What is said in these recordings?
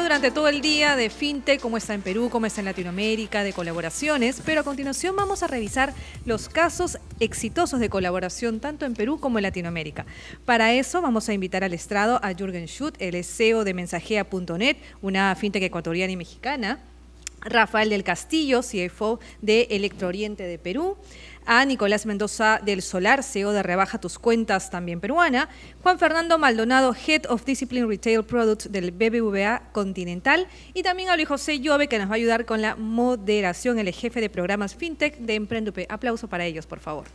durante todo el día de fintech, cómo está en Perú, cómo está en Latinoamérica, de colaboraciones, pero a continuación vamos a revisar los casos exitosos de colaboración tanto en Perú como en Latinoamérica. Para eso vamos a invitar al estrado a Jürgen Schutt, el CEO de mensajea.net, una fintech ecuatoriana y mexicana Rafael del Castillo, CFO de Electro Oriente de Perú, a Nicolás Mendoza del Solar, CEO de Rebaja Tus Cuentas, también peruana, Juan Fernando Maldonado, Head of Discipline Retail Products del BBVA Continental, y también a Luis José Llobe, que nos va a ayudar con la moderación, el jefe de programas FinTech de Emprendupe. Aplauso para ellos, por favor.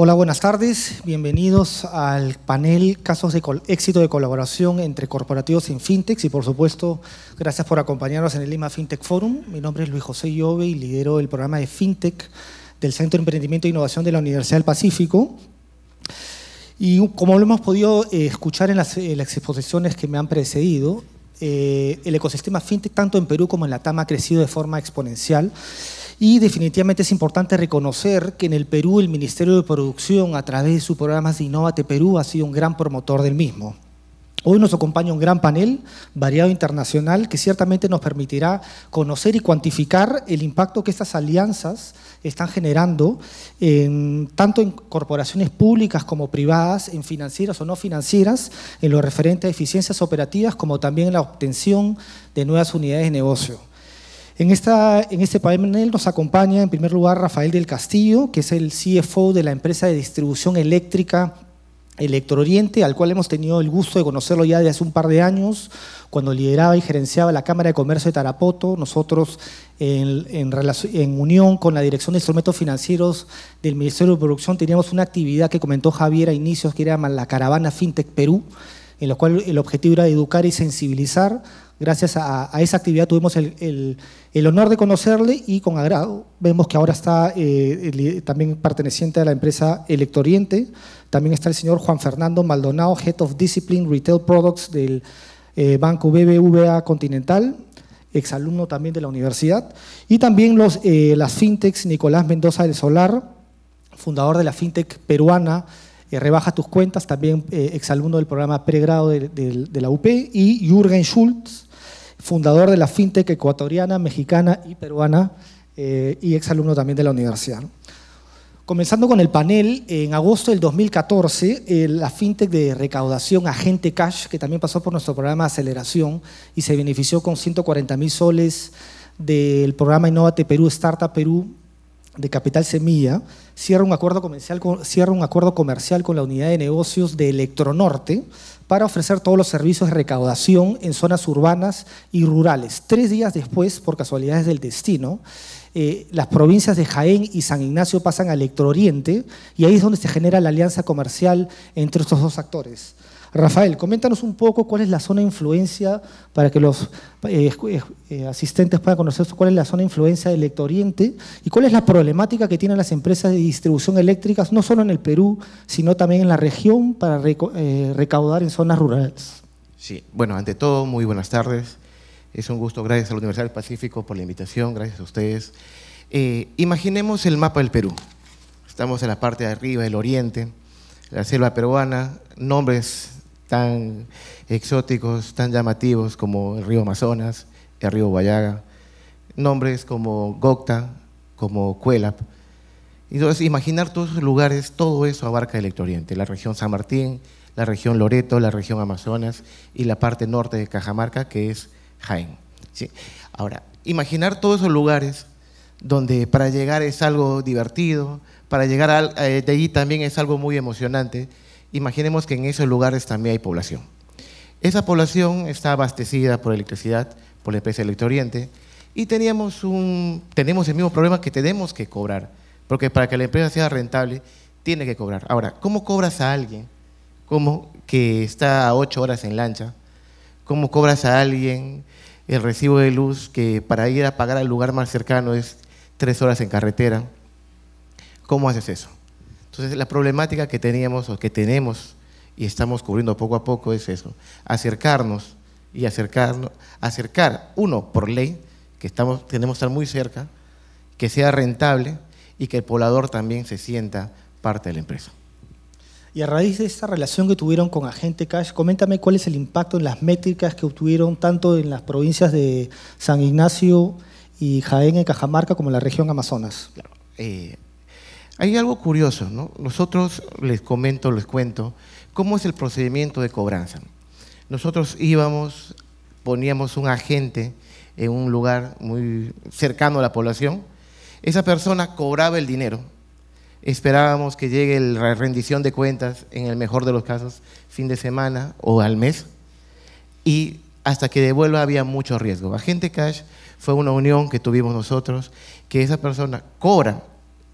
Hola, buenas tardes. Bienvenidos al panel Casos de éxito de colaboración entre corporativos en fintechs y, por supuesto, gracias por acompañarnos en el Lima Fintech Forum. Mi nombre es Luis José Llobe y lidero el programa de Fintech del Centro de Emprendimiento e Innovación de la Universidad del Pacífico. Y como lo hemos podido eh, escuchar en las, exposiciones que me han precedido, eh, el ecosistema fintech tanto en Perú como en la TAM ha crecido de forma exponencial y definitivamente es importante reconocer que en el Perú el Ministerio de Producción, a través de su programa de Innovate Perú, ha sido un gran promotor del mismo. Hoy nos acompaña un gran panel variado internacional que ciertamente nos permitirá conocer y cuantificar el impacto que estas alianzas están generando tanto en corporaciones públicas como privadas, en financieras o no financieras, en lo referente a eficiencias operativas como también en la obtención de nuevas unidades de negocio. En, este panel nos acompaña en primer lugar Rafael del Castillo, que es el CFO de la empresa de distribución eléctrica Oriente, al cual hemos tenido el gusto de conocerlo ya desde hace un par de años, cuando lideraba y gerenciaba la Cámara de Comercio de Tarapoto. Nosotros, en unión con la Dirección de Instrumentos Financieros del Ministerio de Producción, teníamos una actividad que comentó Javier a inicios, que era la Caravana FinTech Perú, en la cual el objetivo era educar y sensibilizar gracias a, esa actividad tuvimos el, honor de conocerle y con agrado vemos que ahora está eh, también perteneciente a la empresa Electoriente, también está el señor Juan Fernando Maldonado, Head of Discipline Retail Products del eh, Banco BBVA Continental, exalumno también de la universidad, y también los, eh, las fintechs Nicolás Mendoza del Solar, fundador de la fintech peruana, rebaja tus cuentas, también exalumno del programa pregrado de, de, la UP, y Jürgen Schultz, fundador de la FinTech ecuatoriana, mexicana y peruana, eh, y exalumno también de la universidad. Comenzando con el panel, en agosto del 2014, eh, la fintech de recaudación Agente Cash, que también pasó por nuestro programa de aceleración y se benefició con 140 mil soles del programa Innovate Perú, Startup Perú, de Capital Semilla, cierra un acuerdo comercial con, cierra un acuerdo comercial con la unidad de negocios de Electronorte para ofrecer todos los servicios de recaudación en zonas urbanas y rurales. Tres días después, por casualidades del destino, eh, las provincias de Jaén y San Ignacio pasan al Oriente y ahí es donde se genera la alianza comercial entre estos dos actores. Rafael, coméntanos un poco cuál es la zona de influencia para que los eh, eh, eh, asistentes puedan conocer cuál es la zona de influencia del oriente y cuál es la problemática que tienen las empresas de distribución eléctrica, no solo en el Perú, sino también en la región para recaudar en zonas rurales. Sí, bueno, ante todo, muy buenas tardes. Es un gusto, gracias a la Universidad del Pacífico por la invitación, gracias a ustedes. imaginemos el mapa del Perú. Estamos en la parte de arriba del oriente, la selva peruana, nombres tan exóticos, tan llamativos como el río Amazonas, el río Guayaga, nombres como Gocta, como Cuelap. Entonces, imaginar todos esos lugares, todo eso abarca el oriente, la región San Martín, la región Loreto, la región Amazonas y la parte norte de Cajamarca, que es Jaén. Ahora, imaginar todos esos lugares donde para llegar es algo divertido, para llegar eh, de allí también es algo muy emocionante, imaginemos que en esos lugares también hay población. Esa población está abastecida por electricidad, por la empresa Oriente, y teníamos un, tenemos el mismo problema que tenemos que cobrar, porque para que la empresa sea rentable, tiene que cobrar. Ahora, ¿cómo cobras a alguien como que está a ocho horas en lancha? ¿Cómo cobras a alguien el recibo de luz que para ir a pagar al lugar más cercano es tres horas en carretera? ¿Cómo haces eso? Entonces, la problemática que teníamos o que tenemos y estamos cubriendo poco a poco es eso, acercarnos y acercarnos, acercar, uno, por ley, que estamos, tenemos que estar muy cerca, que sea rentable y que el poblador también se sienta parte de la empresa. Y a raíz de esta relación que tuvieron con Agente Cash, coméntame cuál es el impacto en las métricas que obtuvieron tanto en las provincias de San Ignacio y Jaén en Cajamarca como en la región Amazonas. Eh, hay algo curioso, ¿no? Nosotros les comento, les cuento, cómo es el procedimiento de cobranza. Nosotros íbamos, poníamos un agente en un lugar muy cercano a la población, esa persona cobraba el dinero, esperábamos que llegue la rendición de cuentas, en el mejor de los casos, fin de semana o al mes, y hasta que devuelva había mucho riesgo. Agente Cash fue una unión que tuvimos nosotros, que esa persona cobra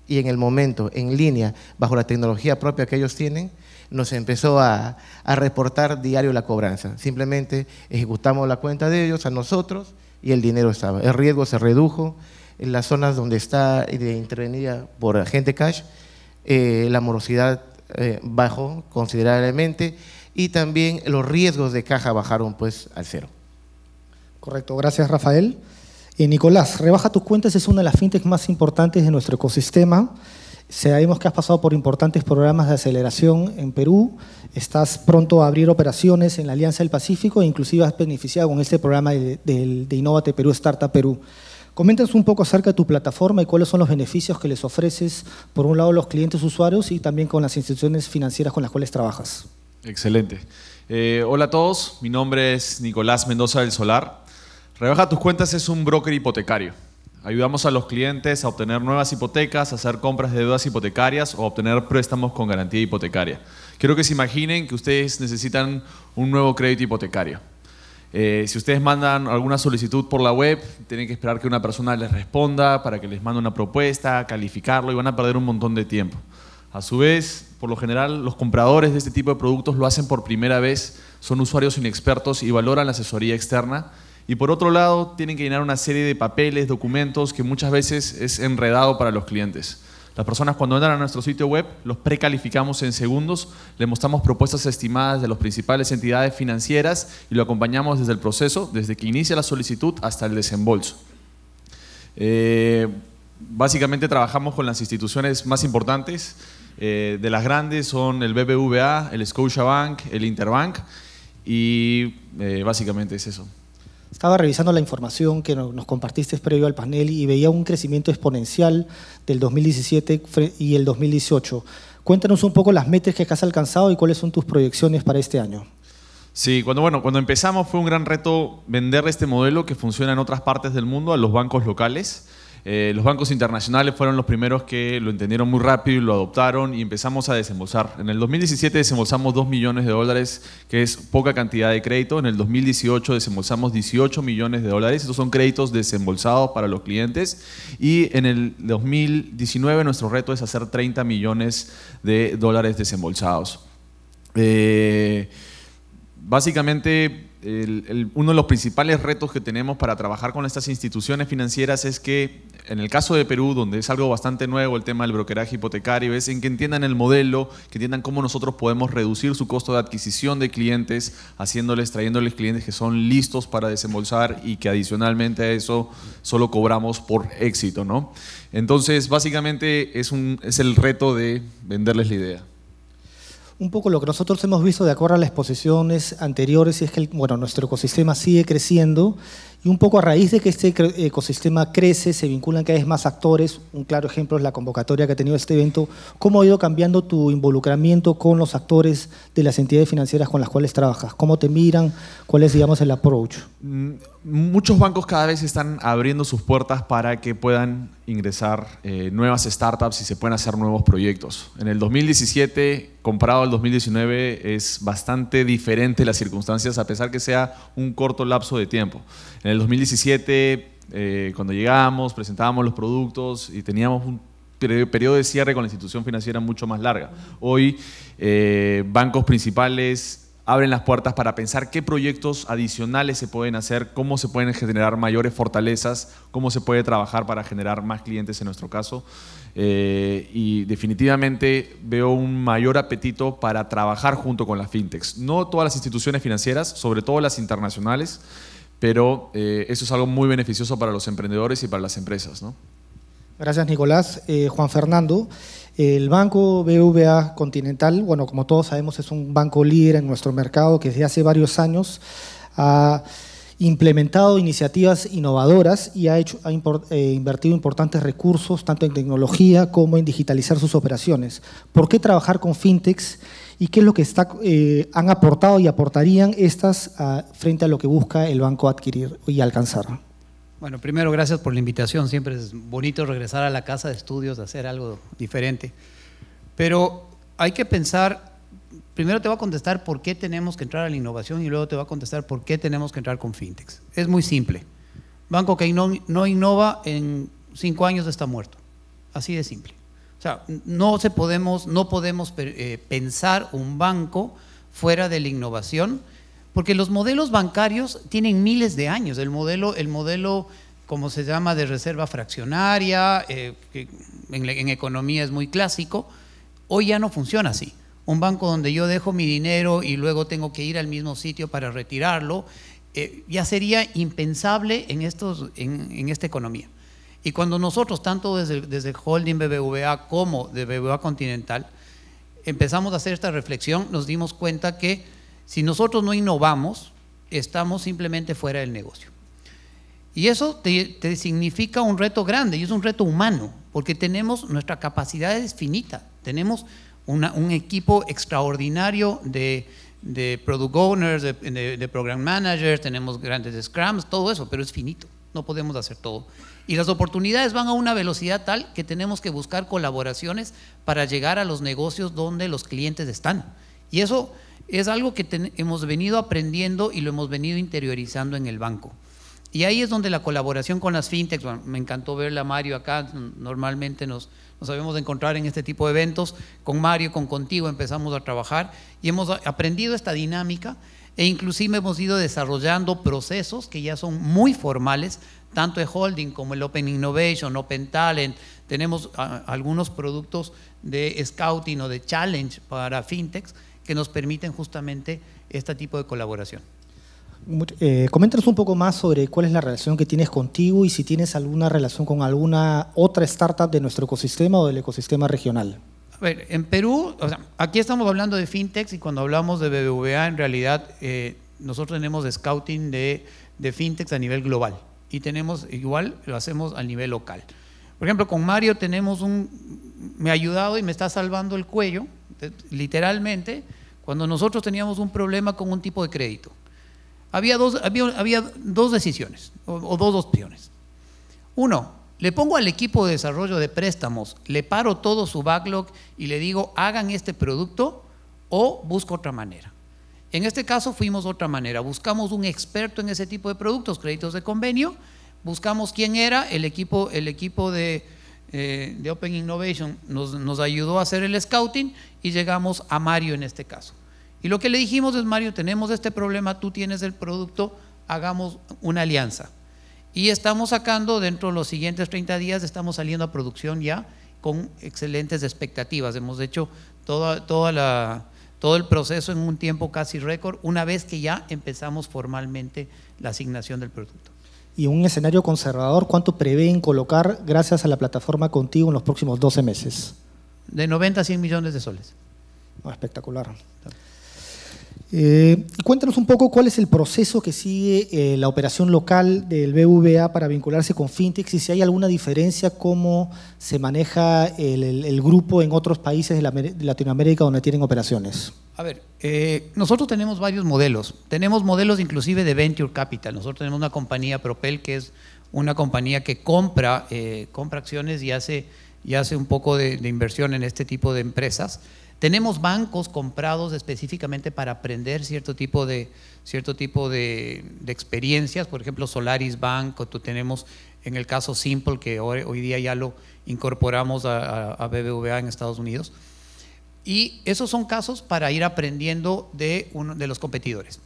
y en el momento, en línea, bajo la tecnología propia que ellos tienen, nos empezó a, a, reportar diario la cobranza. Simplemente ejecutamos la cuenta de ellos a nosotros y el dinero estaba. El riesgo se redujo. En las zonas donde está intervenida por agente cash, eh, la morosidad eh, bajó considerablemente y también los riesgos de caja bajaron pues al cero. Correcto, gracias Rafael. Eh, Nicolás, Rebaja tus cuentas es una de las fintechs más importantes de nuestro ecosistema. Sabemos que has pasado por importantes programas de aceleración en Perú, estás pronto a abrir operaciones en la Alianza del Pacífico e inclusive has beneficiado con este programa de, de, Innovate Perú, Startup Perú. Coméntanos un poco acerca de tu plataforma y cuáles son los beneficios que les ofreces, por un lado, a los clientes usuarios y también con las instituciones financieras con las cuales trabajas. Excelente. Eh, hola a todos, mi nombre es Nicolás Mendoza del Solar. Rebaja tus cuentas es un broker hipotecario. Ayudamos a los clientes a obtener nuevas hipotecas, a hacer compras de deudas hipotecarias o a obtener préstamos con garantía hipotecaria. Quiero que se imaginen que ustedes necesitan un nuevo crédito hipotecario. Eh, si ustedes mandan alguna solicitud por la web, tienen que esperar que una persona les responda para que les mande una propuesta, calificarlo y van a perder un montón de tiempo. A su vez, por lo general, los compradores de este tipo de productos lo hacen por primera vez, son usuarios inexpertos y valoran la asesoría externa y por otro lado, tienen que llenar una serie de papeles, documentos, que muchas veces es enredado para los clientes. Las personas cuando entran a nuestro sitio web los precalificamos en segundos, le mostramos propuestas estimadas de las principales entidades financieras y lo acompañamos desde el proceso, desde que inicia la solicitud hasta el desembolso. Eh, básicamente trabajamos con las instituciones más importantes, eh, de las grandes son el BBVA, el Scotiabank, el Interbank y eh, básicamente es eso. Estaba revisando la información que nos compartiste previo al panel y veía un crecimiento exponencial del 2017 y el 2018. Cuéntanos un poco las metas que has alcanzado y cuáles son tus proyecciones para este año. Sí, cuando, bueno, cuando empezamos fue un gran reto vender este modelo que funciona en otras partes del mundo a los bancos locales. Eh, los bancos internacionales fueron los primeros que lo entendieron muy rápido y lo adoptaron y empezamos a desembolsar. En el 2017 desembolsamos 2 millones de dólares, que es poca cantidad de crédito. En el 2018 desembolsamos 18 millones de dólares. Estos son créditos desembolsados para los clientes. Y en el 2019 nuestro reto es hacer 30 millones de dólares desembolsados. Eh, básicamente uno de los principales retos que tenemos para trabajar con estas instituciones financieras es que, en el caso de Perú, donde es algo bastante nuevo el tema del brokeraje hipotecario, es en que entiendan el modelo, que entiendan cómo nosotros podemos reducir su costo de adquisición de clientes, haciéndoles, trayéndoles clientes que son listos para desembolsar y que adicionalmente a eso solo cobramos por éxito, ¿no? Entonces, básicamente es el reto de venderles la idea un poco lo que nosotros hemos visto de acuerdo a las exposiciones anteriores, y es que bueno, nuestro ecosistema sigue creciendo y un poco a raíz de que este ecosistema crece, se vinculan cada vez más actores, un claro ejemplo es la convocatoria que ha tenido este evento, ¿cómo ha ido cambiando tu involucramiento con los actores de las entidades financieras con las cuales trabajas? ¿Cómo te miran? ¿Cuál es, digamos, el approach? Mm, muchos bancos cada vez están abriendo sus puertas para que puedan ingresar eh, nuevas startups y se puedan hacer nuevos proyectos. En el 2017, comparado al 2019, es bastante diferente las circunstancias, a pesar que sea un corto lapso de tiempo. En el 2017, eh, cuando llegábamos, presentábamos los productos y teníamos un periodo de cierre con la institución financiera mucho más larga. Hoy, eh, bancos principales abren las puertas para pensar qué proyectos adicionales se pueden hacer, cómo se pueden generar mayores fortalezas, cómo se puede trabajar para generar más clientes en nuestro caso. Eh, y definitivamente veo un mayor apetito para trabajar junto con las fintechs. No todas las instituciones financieras, sobre todo las internacionales, pero eh, eso es algo muy beneficioso para los emprendedores y para las empresas. Gracias, Nicolás. Eh, Juan Fernando, el banco BVA Continental, bueno, como todos sabemos, es un banco líder en nuestro mercado que desde hace varios años ha implementado iniciativas innovadoras y ha, eh, invertido importantes recursos tanto en tecnología como en digitalizar sus operaciones. ¿Por qué trabajar con fintechs y qué es lo que está, eh, han aportado y aportarían estas ah, frente a lo que busca el banco adquirir y alcanzar. Bueno, primero gracias por la invitación, siempre es bonito regresar a la casa de estudios, hacer algo diferente, pero hay que pensar, primero te va a contestar por qué tenemos que entrar a la innovación y luego te va a contestar por qué tenemos que entrar con fintechs. Es muy simple, banco que no innova en cinco años está muerto, así de simple sea, no, se podemos, no podemos eh, pensar un banco fuera de la innovación, porque los modelos bancarios tienen miles de años. El modelo, el modelo como se llama, de reserva fraccionaria, eh, que en, economía es muy clásico, hoy ya no funciona así un banco donde yo dejo mi dinero y luego tengo que ir al mismo sitio para retirarlo, eh, ya sería impensable en, estos, en esta economía. Y cuando nosotros, tanto desde, desde el Holding BBVA como de BBVA Continental, empezamos a hacer esta reflexión, nos dimos cuenta que si nosotros no innovamos, estamos simplemente fuera del negocio. Y eso te, significa un reto grande, y es un reto humano, porque tenemos, nuestra capacidad es finita, tenemos un equipo extraordinario de, de product owners, de program managers, tenemos grandes scrums, todo eso, pero es finito no podemos hacer todo. Y las oportunidades van a una velocidad tal que tenemos que buscar colaboraciones para llegar a los negocios donde los clientes están. Y eso es algo que hemos venido aprendiendo y lo hemos venido interiorizando en el banco. Y ahí es donde la colaboración con las fintechs, me encantó verla Mario acá, normalmente nos, nos sabemos encontrar en este tipo de eventos, con Mario, con contigo empezamos a trabajar y hemos aprendido esta dinámica e inclusive hemos ido desarrollando procesos que ya son muy formales, tanto de holding como el Open Innovation, Open Talent, tenemos ah, algunos productos de scouting o de challenge para fintechs que nos permiten justamente este tipo de colaboración. Eh, coméntanos un poco más sobre cuál es la relación que tienes contigo y si tienes alguna relación con alguna otra startup de nuestro ecosistema o del ecosistema regional. A ver, en Perú, aquí estamos hablando de fintechs y cuando hablamos de BBVA, en realidad eh, nosotros tenemos scouting de, de fintechs a nivel global y tenemos igual, lo hacemos a nivel local. Por ejemplo, con Mario tenemos un, me ha ayudado y me está salvando el cuello, literalmente, cuando nosotros teníamos un problema con un tipo de crédito. Había dos, había, dos decisiones o, o dos opciones. Uno, le pongo al equipo de desarrollo de préstamos, le paro todo su backlog y le digo, hagan este producto o busco otra manera. En este caso fuimos otra manera, buscamos un experto en ese tipo de productos, créditos de convenio, buscamos quién era, el equipo, el equipo de, eh, Open Innovation nos, nos ayudó a hacer el scouting y llegamos a Mario en este caso. Y lo que le dijimos es, Mario, tenemos este problema, tú tienes el producto, hagamos una alianza. Y estamos sacando dentro de los siguientes 30 días, estamos saliendo a producción ya con excelentes expectativas. Hemos hecho todo el proceso en un tiempo casi récord, una vez que ya empezamos formalmente la asignación del producto. Y un escenario conservador, ¿cuánto prevén colocar gracias a la plataforma contigo en los próximos 12 meses? De 90 a 100 millones de soles. Ah, espectacular. Eh, cuéntanos un poco cuál es el proceso que sigue eh, la operación local del BVA para vincularse con fintech y si hay alguna diferencia cómo se maneja el, grupo en otros países de, Latinoamérica donde tienen operaciones. A ver, eh, nosotros tenemos varios modelos. Tenemos modelos inclusive de venture capital. Nosotros tenemos una compañía Propel que es una compañía que compra, eh, compra acciones y hace, y hace un poco de, de inversión en este tipo de empresas. Tenemos bancos comprados específicamente para aprender cierto tipo de, cierto tipo de, experiencias, por ejemplo Solaris Bank, o tú tenemos en el caso Simple, que hoy, día ya lo incorporamos a, BBVA en Estados Unidos. Y esos son casos para ir aprendiendo de, uno, de los competidores.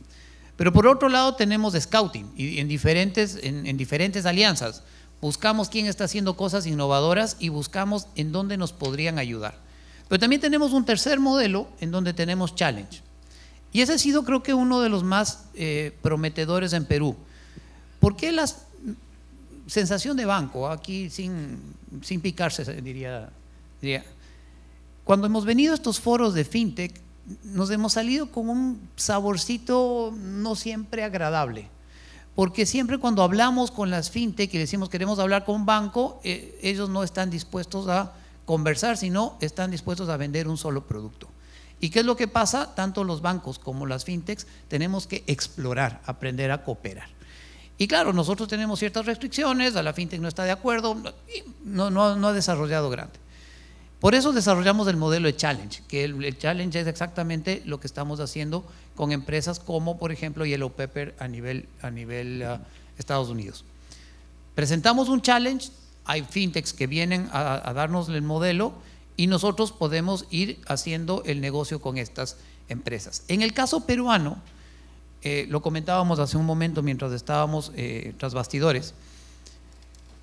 Pero por otro lado tenemos scouting y en diferentes, en diferentes alianzas. Buscamos quién está haciendo cosas innovadoras y buscamos en dónde nos podrían ayudar. Pero también tenemos un tercer modelo en donde tenemos challenge. Y ese ha sido creo que uno de los más eh, prometedores en Perú. ¿Por qué la sensación de banco, aquí sin, sin picarse, diría, cuando hemos venido a estos foros de fintech, nos hemos salido con un saborcito no siempre agradable. Porque siempre cuando hablamos con las fintech y decimos queremos hablar con un banco, eh, ellos no están dispuestos a conversar, sino están dispuestos a vender un solo producto. ¿Y qué es lo que pasa? Tanto los bancos como las fintechs tenemos que explorar, aprender a cooperar. Y claro, nosotros tenemos ciertas restricciones, a la fintech no está de acuerdo, no, ha desarrollado grande. Por eso desarrollamos el modelo de challenge, que el, challenge es exactamente lo que estamos haciendo con empresas como, por ejemplo, Yellow Pepper a nivel, a nivel ah, Estados Unidos. Presentamos un challenge, hay fintechs que vienen a, darnos el modelo y nosotros podemos ir haciendo el negocio con estas empresas. En el caso peruano, eh, lo comentábamos hace un momento mientras estábamos eh, tras bastidores,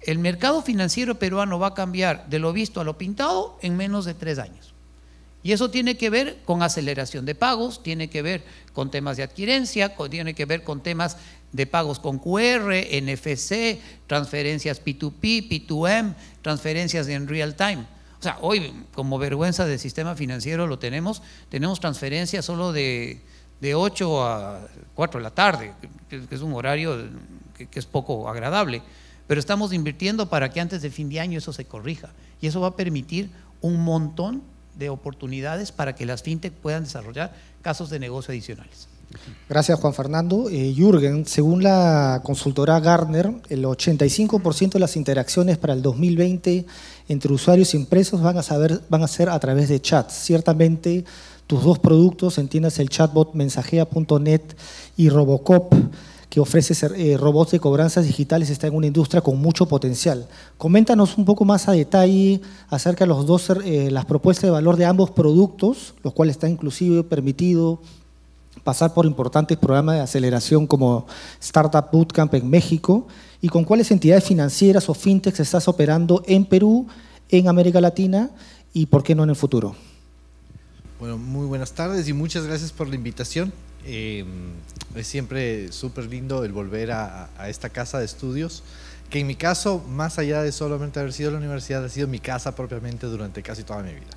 el mercado financiero peruano va a cambiar de lo visto a lo pintado en menos de tres años. Y eso tiene que ver con aceleración de pagos, tiene que ver con temas de adquirencia, tiene que ver con temas de pagos con QR, NFC, transferencias P2P, P2M, transferencias en real time. O sea, hoy como vergüenza del sistema financiero lo tenemos, tenemos transferencias solo de, de 8 a 4 de la tarde, que es un horario que, que es poco agradable, pero estamos invirtiendo para que antes de fin de año eso se corrija. Y eso va a permitir un montón de oportunidades para que las fintech puedan desarrollar casos de negocio adicionales. Gracias, Juan Fernando. Eh, Jürgen, según la consultora Gartner, el 85% de las interacciones para el 2020 entre usuarios y empresas van a, ser a través de chats. Ciertamente, tus dos productos, entiendas el chatbot mensajea.net y Robocop, que ofrece eh, robots de cobranzas digitales está en una industria con mucho potencial. Coméntanos un poco más a detalle acerca de los dos, eh, las propuestas de valor de ambos productos, los cuales está inclusive permitido pasar por importantes programas de aceleración como Startup Bootcamp en México y con cuáles entidades financieras o fintechs estás operando en Perú, en América Latina y por qué no en el futuro. Bueno, muy buenas tardes y muchas gracias por la invitación. Em, es siempre súper lindo el volver a, esta casa de estudios, que en mi caso, más allá de solamente haber sido la universidad, ha sido mi casa propiamente durante casi toda mi vida.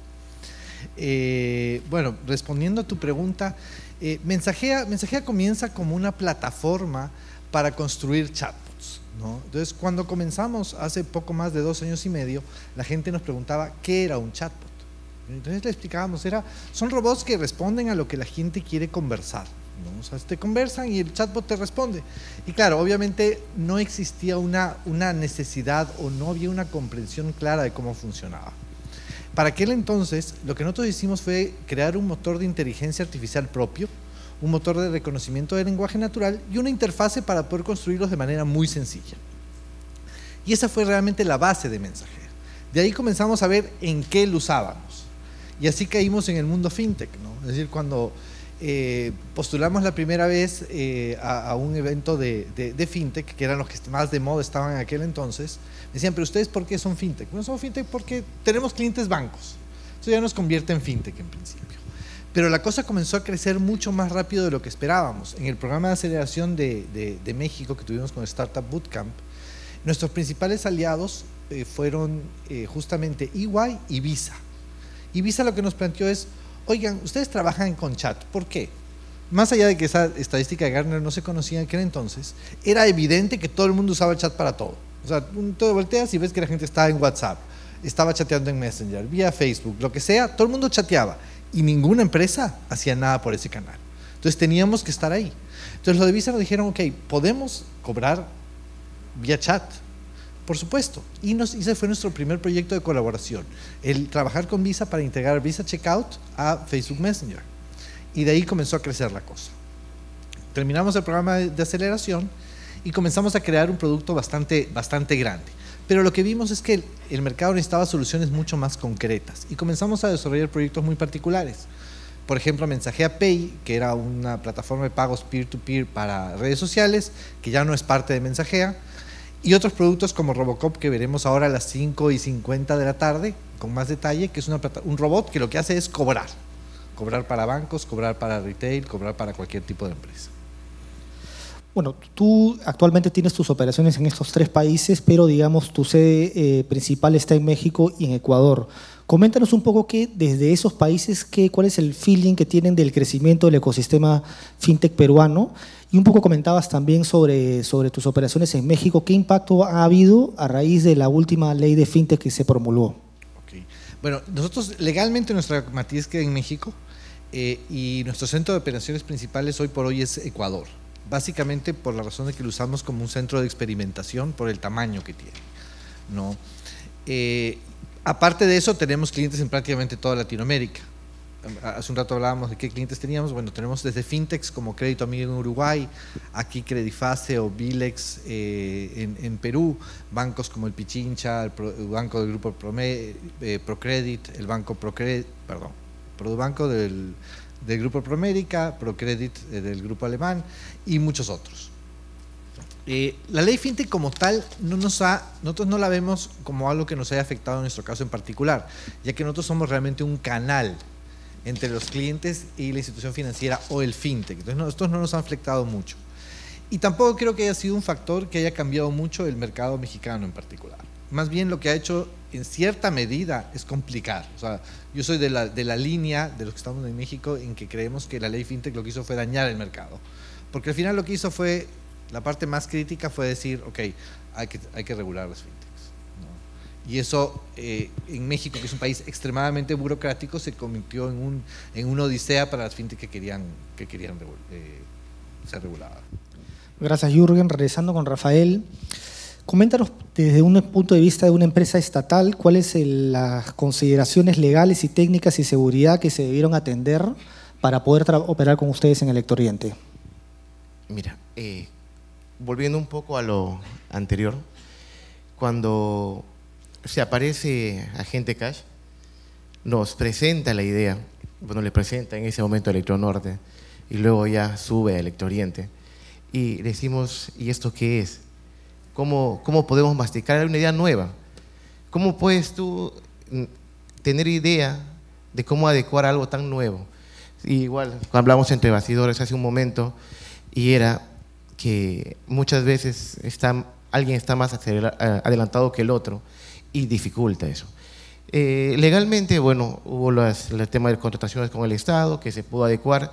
Eh, bueno, respondiendo a tu pregunta, eh, mensajea, comienza como una plataforma para construir chatbots. Entonces, cuando comenzamos hace poco más de dos años y medio, la gente nos preguntaba qué era un chatbot. Entonces le explicábamos, era, son robots que responden a lo que la gente quiere conversar te conversan y el chatbot te responde. Y claro, obviamente no existía una, una necesidad o no había una comprensión clara de cómo funcionaba. Para aquel entonces, lo que nosotros hicimos fue crear un motor de inteligencia artificial propio, un motor de reconocimiento de lenguaje natural y una interfase para poder construirlos de manera muy sencilla. Y esa fue realmente la base de Mensajero. De ahí comenzamos a ver en qué lo usábamos. Y así caímos en el mundo fintech, ¿no? Es decir, cuando eh, postulamos la primera vez eh, a, un evento de, fintech, que eran los que más de moda estaban en aquel entonces. Me decían, pero ustedes, ¿por qué son fintech? No somos fintech porque tenemos clientes bancos. Eso ya nos convierte en fintech en principio. Pero la cosa comenzó a crecer mucho más rápido de lo que esperábamos. En el programa de aceleración de, México que tuvimos con Startup Bootcamp, nuestros principales aliados eh, fueron justamente EY y Visa. Y Visa lo que nos planteó es, oigan, ustedes trabajan con chat, ¿por qué? Más allá de que esa estadística de Gartner no se conocía en aquel entonces, era evidente que todo el mundo usaba el chat para todo. O sea, tú volteas y ves que la gente estaba en WhatsApp, estaba chateando en Messenger, vía Facebook, lo que sea, todo el mundo chateaba y ninguna empresa hacía nada por ese canal. Entonces teníamos que estar ahí. Entonces los de Visa nos dijeron, ok, podemos cobrar vía chat, por supuesto. Y, ese fue nuestro primer proyecto de colaboración, el trabajar con Visa para integrar Visa Checkout a Facebook Messenger. Y de ahí comenzó a crecer la cosa. Terminamos el programa de aceleración y comenzamos a crear un producto bastante, bastante grande. Pero lo que vimos es que el, mercado necesitaba soluciones mucho más concretas y comenzamos a desarrollar proyectos muy particulares. Por ejemplo, Mensajea Pay, que era una plataforma de pagos peer to -peer para redes sociales, que ya no es parte de Mensajea y otros productos como Robocop que veremos ahora a las 5 y 50 de la tarde con más detalle, que es un robot que lo que hace es cobrar. Cobrar para bancos, cobrar para retail, cobrar para cualquier tipo de empresa. Bueno, tú actualmente tienes tus operaciones en estos tres países, pero digamos tu sede eh, principal está en México y en Ecuador. Coméntanos un poco que desde esos países, que, cuál es el feeling que tienen del crecimiento del ecosistema fintech peruano. Y un poco comentabas también sobre, sobre tus operaciones en México. ¿Qué impacto ha habido a raíz de la última ley de fintech que se promulgó? Bueno, nosotros legalmente nuestra matriz queda en México eh, y nuestro centro de operaciones principales hoy por hoy es Ecuador. Básicamente por la razón de que lo usamos como un centro de experimentación por el tamaño que tiene. ¿no? Eh, Aparte de eso, tenemos clientes en prácticamente toda Latinoamérica. Hace un rato hablábamos de qué clientes teníamos. Bueno, tenemos desde fintechs como Crédito Amigo en Uruguay, aquí Crediface o Bilex eh, en, Perú, bancos como el Pichincha, el, Banco del Grupo eh, Procredit, el Banco Procredit, perdón, Produbanco del, del Grupo Promérica, Procredit eh, del Grupo Alemán y muchos otros. Eh, la ley fintech como tal no nos ha, nosotros no la vemos como algo que nos haya afectado en nuestro caso en particular, ya que nosotros somos realmente un canal entre los clientes y la institución financiera o el fintech. Entonces, no, no nos ha afectado mucho. Y tampoco creo que haya sido un factor que haya cambiado mucho el mercado mexicano en particular. Más bien lo que ha hecho en cierta medida es complicar. O sea, yo soy de la, de la línea de los que estamos en México en que creemos que la ley fintech lo que hizo fue dañar el mercado. Porque al final lo que hizo fue la parte más crítica fue decir, ok, hay que, hay que regular las fintechs. Y eso eh, en México, que es un país extremadamente burocrático, se convirtió en, un, en una odisea para las fintechs que querían, que querían eh, ser reguladas. Gracias, Jürgen. Regresando con Rafael. Coméntanos desde un punto de vista de una empresa estatal, cuáles son las consideraciones legales y técnicas y seguridad que se debieron atender para poder operar con ustedes en el Oriente. Mira, eh, volviendo un poco a lo anterior, cuando se aparece Agente Cash, nos presenta la idea, bueno, le presenta en ese momento a Electronorte y luego ya sube a oriente y decimos, ¿y esto qué es? ¿Cómo, ¿Cómo podemos masticar una idea nueva? ¿Cómo puedes tú mm, tener idea de cómo adecuar algo tan nuevo? igual, hablamos entre bastidores hace un momento y era que muchas veces alguien está más eh, adelantado que el otro y dificulta eso. Eh, legalmente, bueno, hubo el tema de contrataciones con el Estado que se pudo adecuar.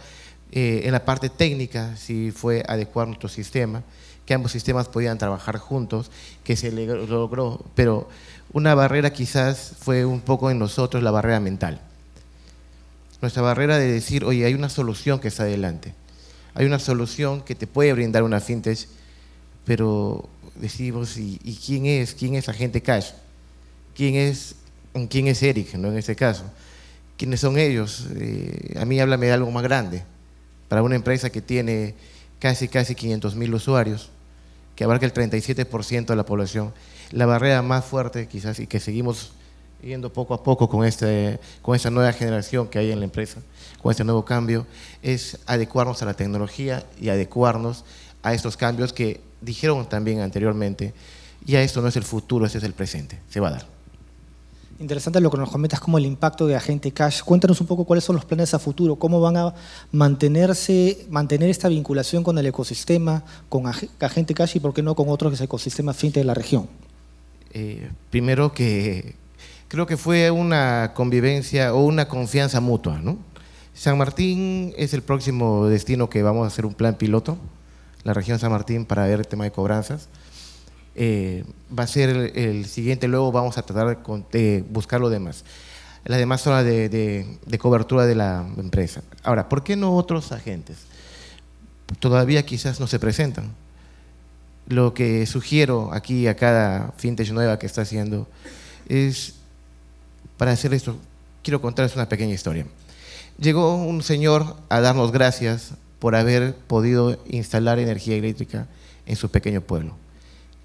Eh, en la parte técnica, sí fue adecuar nuestro sistema, que ambos sistemas podían trabajar juntos, que se logró, pero una barrera quizás fue un poco en nosotros la barrera mental. Nuestra barrera de decir, oye, hay una solución que está adelante hay una solución que te puede brindar una fintech, pero decimos, ¿y, quién es? ¿Quién es agente cash? ¿Quién es, quién es Eric, no en este caso? ¿Quiénes son ellos? Eh, a mí háblame de algo más grande. Para una empresa que tiene casi, casi 500 mil usuarios, que abarca el 37% de la población, la barrera más fuerte quizás y que seguimos yendo poco a poco con, este, con esta nueva generación que hay en la empresa, con este nuevo cambio, es adecuarnos a la tecnología y adecuarnos a estos cambios que dijeron también anteriormente, ya esto no es el futuro, este es el presente, se va a dar. Interesante lo que nos comentas como el impacto de Agente Cash. Cuéntanos un poco cuáles son los planes a futuro, cómo van a mantenerse, mantener esta vinculación con el ecosistema, con Agente Cash y por qué no con otros ecosistemas fintech de la región. Eh, primero que creo que fue una convivencia o una confianza mutua. ¿no? San Martín es el próximo destino que vamos a hacer un plan piloto, la región San Martín, para ver el tema de cobranzas. Eh, va a ser el, siguiente, luego vamos a tratar de, buscar lo demás, La demás zona de, de, cobertura de la empresa. Ahora, ¿por qué no otros agentes? Todavía quizás no se presentan. Lo que sugiero aquí a cada fintech nueva que está haciendo es para hacer esto, quiero contarles una pequeña historia. Llegó un señor a darnos gracias por haber podido instalar energía eléctrica en su pequeño pueblo.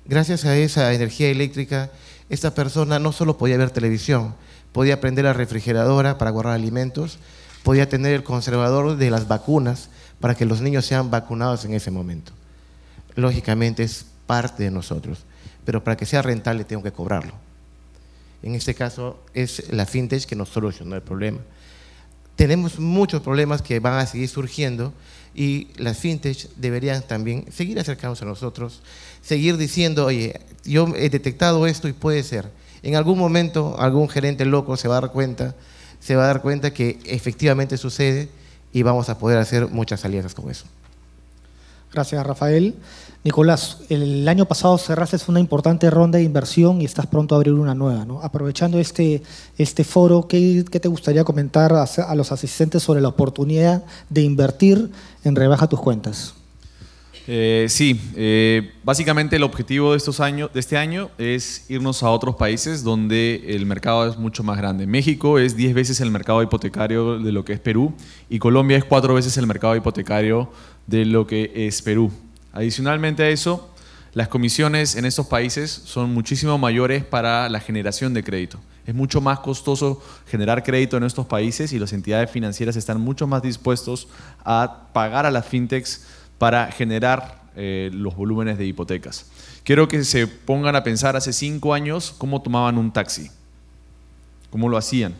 Gracias a esa energía eléctrica, esta persona no solo podía ver televisión, podía prender la refrigeradora para guardar alimentos, podía tener el conservador de las vacunas para que los niños sean vacunados en ese momento. Lógicamente es parte de nosotros, pero para que sea rentable tengo que cobrarlo. En este caso es la fintech que nos solucionó el problema. Tenemos muchos problemas que van a seguir surgiendo y las fintech deberían también seguir acercándose a nosotros, seguir diciendo, oye, yo he detectado esto y puede ser. En algún momento algún gerente loco se va a dar cuenta, se va a dar cuenta que efectivamente sucede y vamos a poder hacer muchas alianzas con eso. Gracias, Rafael. Nicolás, el año pasado cerraste una importante ronda de inversión y estás pronto a abrir una nueva. ¿no? Aprovechando este, este foro, ¿qué, te gustaría comentar a los asistentes sobre la oportunidad de invertir en rebaja tus cuentas? Eh, sí, eh, básicamente el objetivo de, estos años, de este año es irnos a otros países donde el mercado es mucho más grande. México es 10 veces el mercado hipotecario de lo que es Perú y Colombia es 4 veces el mercado hipotecario de lo que es Perú. Adicionalmente a eso, las comisiones en estos países son muchísimo mayores para la generación de crédito. Es mucho más costoso generar crédito en estos países y las entidades financieras están mucho más dispuestos a pagar a las fintechs para generar eh, los volúmenes de hipotecas. Quiero que se pongan a pensar hace cinco años cómo tomaban un taxi, cómo lo hacían.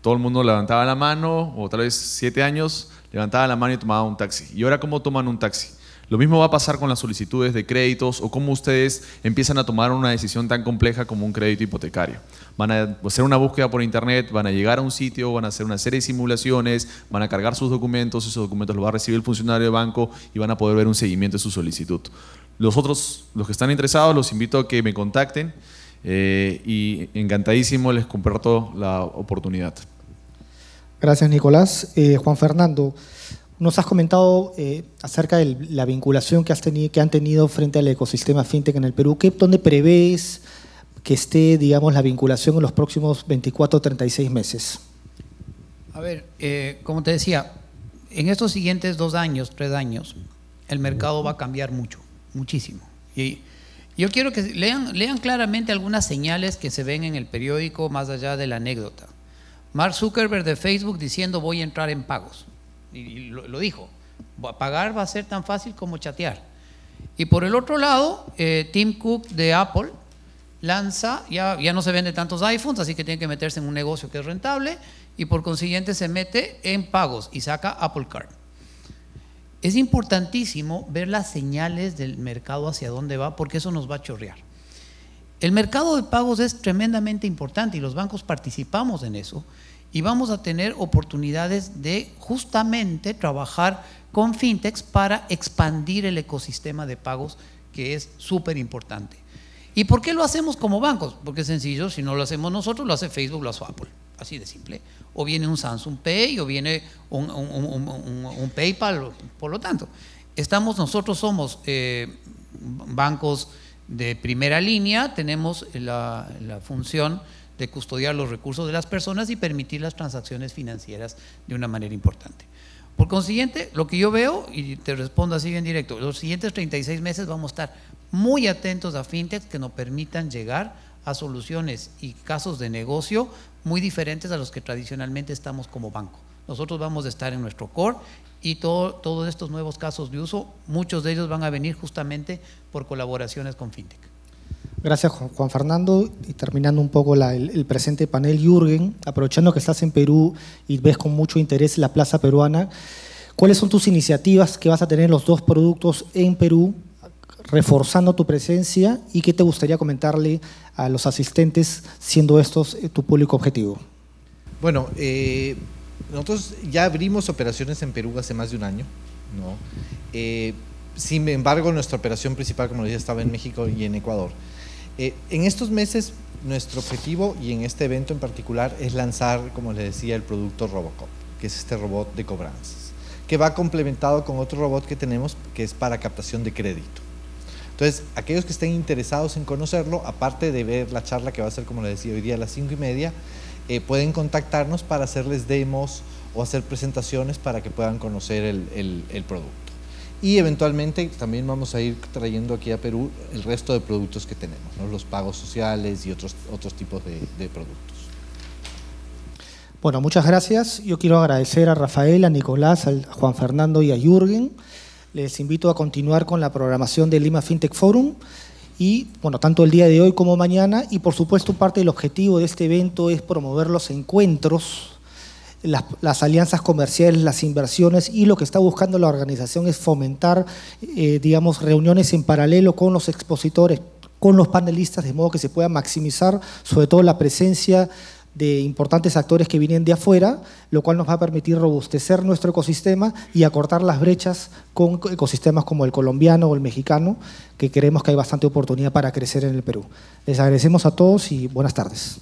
Todo el mundo levantaba la mano, o tal vez siete años, levantaba la mano y tomaba un taxi. ¿Y ahora cómo toman un taxi? Lo mismo va a pasar con las solicitudes de créditos o cómo ustedes empiezan a tomar una decisión tan compleja como un crédito hipotecario. Van a hacer una búsqueda por internet, van a llegar a un sitio, van a hacer una serie de simulaciones, van a cargar sus documentos, esos documentos los va a recibir el funcionario de banco y van a poder ver un seguimiento de su solicitud. Los otros, los que están interesados, los invito a que me contacten eh, y encantadísimo les comparto la oportunidad. Gracias, Nicolás. Eh, Juan Fernando. Nos has comentado eh, acerca de la vinculación que, han tenido frente al ecosistema fintech en el Perú. ¿Qué, ¿Dónde prevés que esté, digamos, la vinculación en los próximos 24 o 36 meses? A ver, eh, como te decía, en estos siguientes dos años, tres años, el mercado va a cambiar mucho, muchísimo. Y yo quiero que lean claramente algunas señales que se ven en el periódico más allá de la anécdota. Mark Zuckerberg de Facebook diciendo voy a entrar en pagos y lo, dijo, pagar va a ser tan fácil como chatear. Y por el otro lado, eh, Tim Cook de Apple lanza, ya, ya no se vende tantos iPhones, así que tiene que meterse en un negocio que es rentable y por consiguiente se mete en pagos y saca Apple Card. Es importantísimo ver las señales del mercado hacia dónde va porque eso nos va a chorrear. El mercado de pagos es tremendamente importante y los bancos participamos en eso y vamos a tener oportunidades de justamente trabajar con fintechs para expandir el ecosistema de pagos que es súper importante. ¿Y por qué lo hacemos como bancos? Porque es sencillo, si no lo hacemos nosotros, lo hace Facebook, lo hace Apple, así de simple. O viene un Samsung Pay, o viene un, PayPal, por lo tanto. Estamos, nosotros somos eh, bancos de primera línea, tenemos la función de custodiar los recursos de las personas y permitir las transacciones financieras de una manera importante. Por consiguiente, lo que yo veo, y te respondo así bien directo, los siguientes 36 meses vamos a estar muy atentos a FinTech que nos permitan llegar a soluciones y casos de negocio muy diferentes a los que tradicionalmente estamos como banco. Nosotros vamos a estar en nuestro core y todo, todos estos nuevos casos de uso, muchos de ellos van a venir justamente por colaboraciones con fintech. Gracias Juan Fernando. Y terminando un poco el, presente panel, Jürgen, aprovechando que estás en Perú y ves con mucho interés la plaza peruana, ¿cuáles son tus iniciativas que vas a tener los dos productos en Perú, reforzando tu presencia y qué te gustaría comentarle a los asistentes, siendo estos eh, tu público objetivo? Bueno, eh, nosotros ya abrimos operaciones en Perú hace más de un año, ¿no? Eh, sin embargo, nuestra operación principal, como decía, estaba en México y en Ecuador. Eh, en estos meses, nuestro objetivo y en este evento en particular es lanzar, como les decía, el producto Robocop, que es este robot de cobranzas, que va complementado con otro robot que tenemos que es para captación de crédito. Entonces, aquellos que estén interesados en conocerlo, aparte de ver la charla que va a ser, como les decía, hoy día a las cinco y media, eh, pueden contactarnos para hacerles demos o hacer presentaciones para que puedan conocer el producto y eventualmente también vamos a ir trayendo aquí a Perú el resto de productos que tenemos, los pagos sociales y otros, otros tipos de, productos. Bueno, muchas gracias. Yo quiero agradecer a Rafael, a Nicolás, a Juan Fernando y a Jürgen. Les invito a continuar con la programación del Lima FinTech Forum y, bueno, tanto el día de hoy como mañana. Y, por supuesto, parte del objetivo de este evento es promover los encuentros las, alianzas comerciales, las inversiones y lo que está buscando la organización es fomentar, eh, digamos, reuniones en paralelo con los expositores, con los panelistas, de modo que se pueda maximizar sobre todo la presencia de importantes actores que vienen de afuera, lo cual nos va a permitir robustecer nuestro ecosistema y acortar las brechas con ecosistemas como el colombiano o el mexicano, que creemos que hay bastante oportunidad para crecer en el Perú. Les agradecemos a todos y buenas tardes.